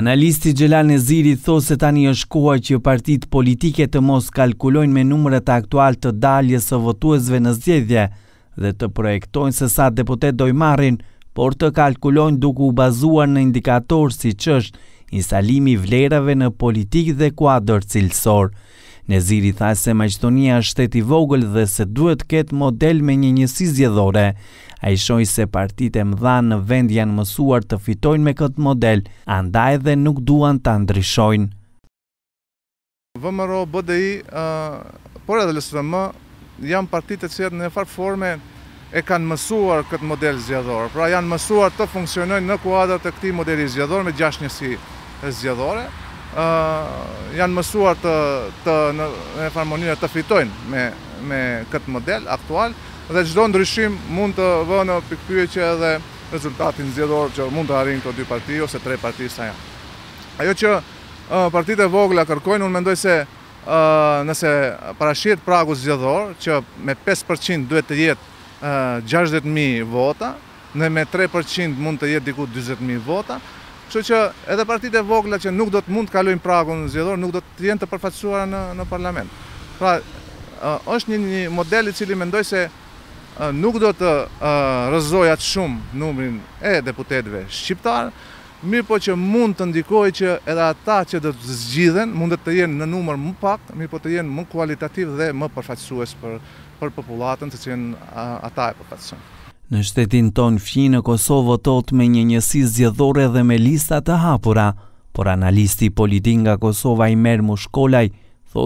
Analisti Gjelal Neziri thosë se tani është koha që partit politike të mos kalkulojnë me numërët aktual të dalje së votuesve në zjedhje dhe të projektojnë se sa deputet doj marrin, por të kalkulojnë duku u bazuar në indikator si që është instalimi vlerave në politik dhe kuadrë cilësorë. Neziri tha se Maqedonia është shtet i vogël dhe se duhet ketë model me një njësi zgjedhore. Ai shoi se partitë e mëdha në vend janë mësuar të fitojnë me këtë model, andaj edhe nuk duan ta ndryshojnë. VMRO, BDI, uh, por edhe LSVM, janë partitë që në farë forme e kanë mësuar këtë model zgjedhor. Pra janë mësuar të funksionojnë në kuadrat të këtij modeli zgjedhor me gjashtë njësi zgjedhore janë mësuar të në farmoninë të fitojnë me këtë model aktual dhe gjdo ndryshim mund të vë në që edhe rezultatin zjedor që mund të harin të dy parti ose tre parti sa janë. Ajo që partit vogla kërkojnë, unë mendoj se nëse parashirët pragu zjedor që me 5% duhet të jetë 60.000 vota, në me 3% mund të jetë diku 20.000 vota, Kështu që edhe partitë e vogla që nuk do të mund të kalojnë pragun zgjedhor, nuk do të jenë të përfaqësuara në në parlament. Pra, është një, model i cili mendoj se nuk do të rëzojat atë shumë numrin e deputetëve shqiptar, mirë po që mund të ndikoj që edhe ata që do të zgjidhen mund të jenë në numër më pak, mirë po të jenë më kualitativ dhe më përfaqësues për për popullatën të cilën ata e përfaqësojnë. Në shtetin ton fi në Kosovë votot me një njësi zjedhore dhe me lista të hapura, por analisti politin nga Kosova i merë më shkollaj,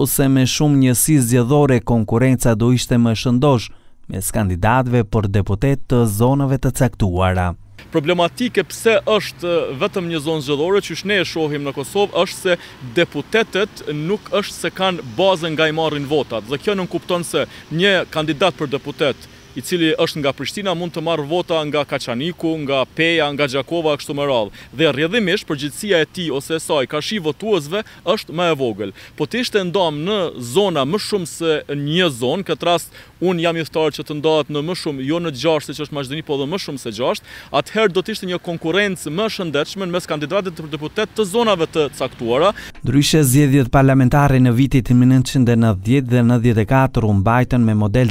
se me shumë njësi zjedhore konkurenca do ishte më shëndosh me skandidatve për deputet të zonëve të caktuara. Problematike pse është vetëm një zonë zgjedhore që shne e shohim në Kosovë është se deputetet nuk është se kanë bazën nga i marrin votat. Dhe kjo nuk kuptonë se një kandidat për deputet i cili është nga Prishtina, mund të marrë vota nga Kaçaniku, nga Peja, nga Gjakova, kështu më radhë. Dhe rrjedhimisht, përgjithësia e ti ose e saj, ka shi votuazve, është më e vogël. Po të ishte ndam në zona më shumë se një zonë, këtë rast unë jam i thtarë që të ndatë në më shumë, jo në gjashtë, se që është maqdëni, po dhe më shumë se gjashtë, atëherë do të ishte një konkurencë më shëndechme mes kandidatit të deputet të zonave të caktuara. Ndryshe parlamentare në dhe 94 me model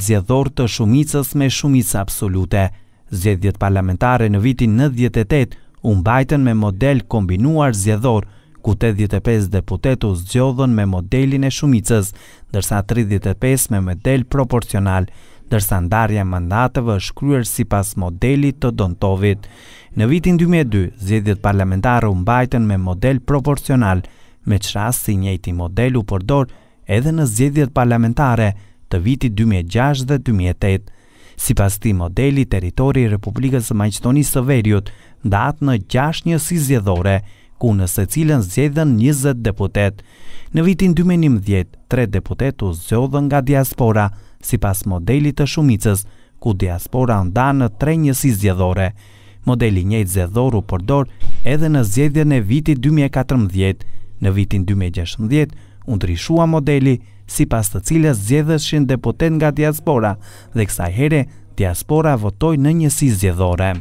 të shumicës me shumica absolute. Zgjedhjet parlamentare në vitin 98 u mbajtën me model kombinuar zgjedhor, ku 85 deputetu zgjodhën me modelin e shumicës, dërsa 35 me model proporcional, dërsa ndarja mandatëve është kryer si pas modelit të Dontovit. Në vitin 2002, zjedhjet parlamentare u mbajtën me model proporcional, me qras si njëti model u përdor edhe në zjedhjet parlamentare të vitit 2006 dhe 2008. Si pas ti modeli, teritori Republikës e Sëveriut së Veriut në 6 një si zjedhore, ku në se cilën zjedhen 20 deputet. Në vitin 2011, 3 deputet u zjodhen nga diaspora, si pas modelit të shumicës, ku diaspora nda në tre njësi zjedhore. Modeli njëjtë zjedhoru përdor edhe në zjedhjen e vitit 2014. Në vitin 2016, unë të rishua modeli si pas të cilës zjedhëshin depoten nga diaspora dhe kësa herë diaspora votoj në njësi zjedhore.